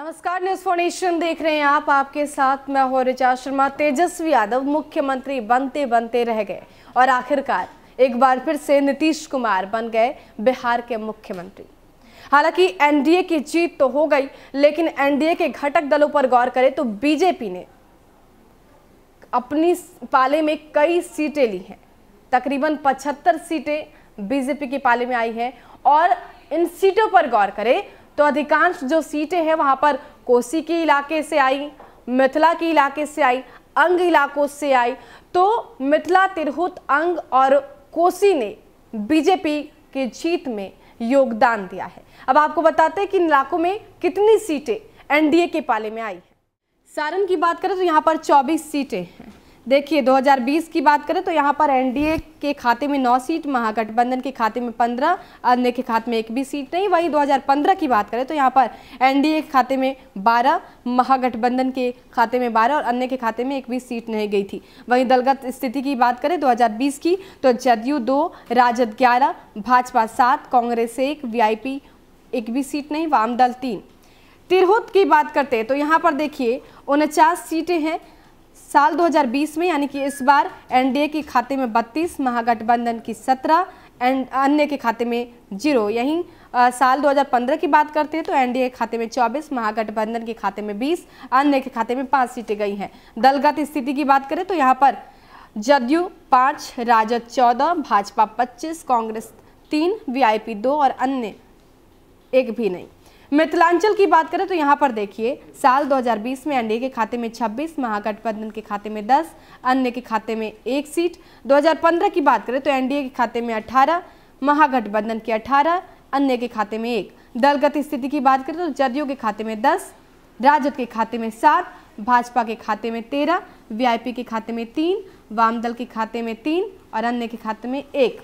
नमस्कार news phonation देख रहे हैं आप आपके साथ मैं हो रिचा शर्मा तेजस्वी यादव मुख्यमंत्री बनते बनते रह गए और आखिरकार एक बार फिर से नीतीश कुमार बन गए बिहार के मुख्यमंत्री हालांकि एनडीए की जीत तो हो गई लेकिन एनडीए के घटक दलों पर गौर करें तो बीजेपी ने अपनी पाले में कई सीटें ली हैं तकरीबन पचहत्तर सीटें बीजेपी की पाले में आई हैं और इन सीटों पर गौर करें तो अधिकांश जो सीटें हैं वहाँ पर कोसी के इलाके से आई मिथिला के इलाके से आई अंग इलाकों से आई तो मिथिला तिरहुत अंग और कोसी ने बीजेपी के जीत में योगदान दिया है अब आपको बताते हैं कि इन इलाकों में कितनी सीटें एनडीए के पाले में आई है सारण की बात करें तो यहाँ पर 24 सीटें हैं देखिए 2020 की बात करें तो यहाँ पर एनडीए के खाते में नौ सीट महागठबंधन के खाते में पंद्रह अन्य के खाते में एक भी सीट नहीं वहीं 2015 की बात करें तो यहाँ पर एनडीए के खाते में 12 महागठबंधन के खाते में 12 और अन्य के खाते में एक भी सीट नहीं गई थी वहीं दलगत स्थिति की बात करें 2020 की तो जदयू दो राजद ग्यारह भाजपा सात कांग्रेस एक वी एक भी सीट नहीं दल तीन तिरहुत की बात करते हैं तो यहाँ पर देखिए उनचास सीटें हैं साल 2020 में यानी कि इस बार एनडीए के खाते में 32 महागठबंधन की 17 एंड अन्य के खाते में जीरो यहीं साल 2015 की बात करते हैं तो एनडीए के खाते में 24 महागठबंधन के खाते में 20 अन्य के खाते में पाँच सीटें गई हैं दलगत स्थिति की बात करें तो यहाँ पर जदयू पाँच राजद चौदह भाजपा पच्चीस कांग्रेस तीन वीआईपी दो और अन्य एक भी नहीं मिथिलांचल की बात करें तो यहाँ पर देखिए साल 2020 में एनडीए के खाते में 26 महागठबंधन के खाते में 10 अन्य के खाते में एक सीट 2015 की बात करें तो एनडीए के खाते में 18 महागठबंधन के 18 अन्य के खाते में एक दलगत स्थिति की बात करें तो जदयू के खाते में दस राजद के खाते में सात भाजपा के खाते में तेरह वी के खाते में तीन वामदल के खाते में तीन और अन्य के खाते में एक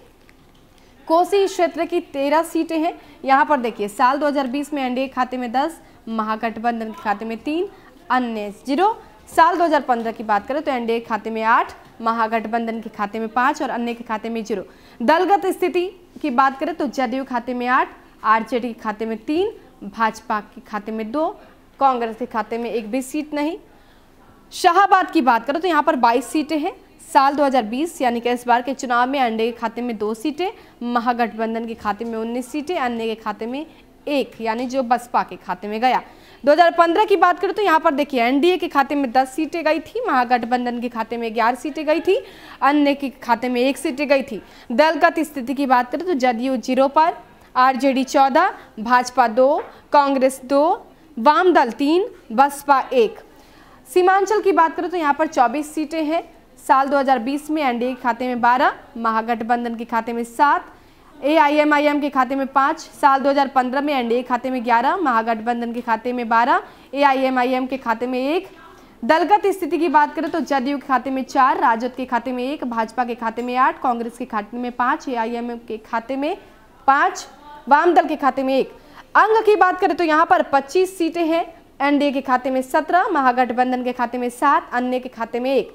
कोसी क्षेत्र की तेरह सीटें हैं यहाँ पर देखिए साल 2020 में एनडीए खाते में दस महागठबंधन के खाते में तीन अन्य जीरो साल 2015 की बात करें तो एनडीए खाते में आठ महागठबंधन के खाते में पाँच और अन्य के खाते में जीरो दलगत स्थिति की बात करें तो जदयू खाते में आठ आरजेडी के खाते में तीन भाजपा के खाते में दो कांग्रेस के खाते में एक भी सीट नहीं शाहबाद की बात करें तो यहाँ पर 22 सीटें हैं साल 2020 यानी कि इस बार के चुनाव में अंडे के खाते में दो सीटें महागठबंधन के खाते में उन्नीस सीटें अन्य के खाते में एक यानी जो बसपा के खाते में गया 2015 की बात करें तो यहाँ पर देखिए एनडीए के खाते में 10 सीटें गई थी महागठबंधन के खाते में 11 सीटें गई थी अन्य के खाते में एक सीटें गई थी दलगत स्थिति की बात करें तो जदयू जीरो पर आरजेडी चौदह भाजपा दो कांग्रेस दो वाम दल तीन बसपा एक सीमांचल की बात करें तो यहाँ पर 24 सीटें हैं साल 2020 में एनडीए के खाते में 12, महागठबंधन के खाते में सात एआईएमआईएम के खाते में 5 साल 2015 में एनडीए खाते में ग्यारह महागठबंधन के खाते में बारह एआईएमआईएम के खाते में एक दलगत स्थिति की बात करें तो जदयू के खाते में चार राजद के खाते में एक भाजपा के खाते में आठ कांग्रेस के खाते में पाँच ए के खाते में पांच वाम दल के खाते में एक अंग की बात करें तो यहाँ पर पच्चीस सीटें हैं एनडीए के खाते में सत्रह महागठबंधन के खाते में सात अन्य के खाते में एक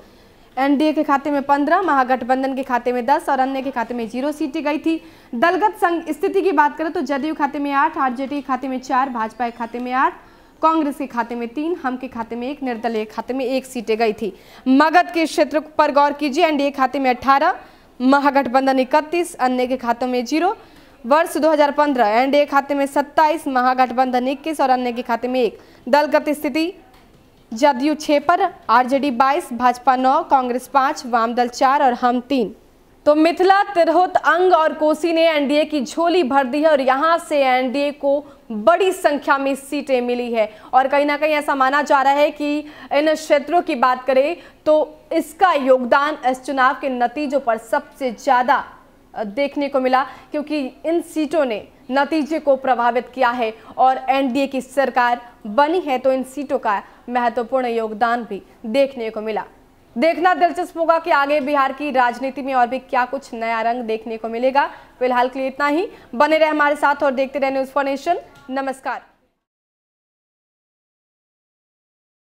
एनडीए के खाते में पंद्रह महागठबंधन के खाते में दस और अन्य के खाते में जीरो सीटें गई थी दलगत संघ स्थिति की बात करें तो जदयू खाते में आठ आरजेडी के खाते में चार भाजपा के खाते में आठ कांग्रेस के खाते में तीन हम के खाते में एक निर्दलीय खाते में एक सीटें गई थी मगध के क्षेत्र पर गौर कीजिए एनडीए खाते में अठारह महागठबंधन इकतीस अन्य के खाते में जीरो वर्ष 2015 एनडीए खाते में 27 महागठबंधन इक्कीस और अन्य के खाते में एक दलगत स्थिति जदयू छः पर आरजेडी बाईस भाजपा नौ कांग्रेस पाँच वामदल चार और हम तीन तो मिथिला तिरहुत अंग और कोसी ने एनडीए की झोली भर दी है और यहां से एनडीए को बड़ी संख्या में सीटें मिली है और कहीं ना कहीं ऐसा माना जा रहा है कि इन क्षेत्रों की बात करें तो इसका योगदान इस चुनाव के नतीजों पर सबसे ज़्यादा देखने को मिला क्योंकि इन सीटों ने नतीजे को प्रभावित किया है और एनडीए की सरकार बनी है तो इन सीटों का महत्वपूर्ण योगदान भी देखने को मिला देखना दिलचस्प होगा कि आगे बिहार की राजनीति में और भी क्या कुछ नया रंग देखने को मिलेगा फिलहाल के लिए इतना ही बने रहे हमारे साथ और देखते रहे न्यूज फॉर नेशन नमस्कार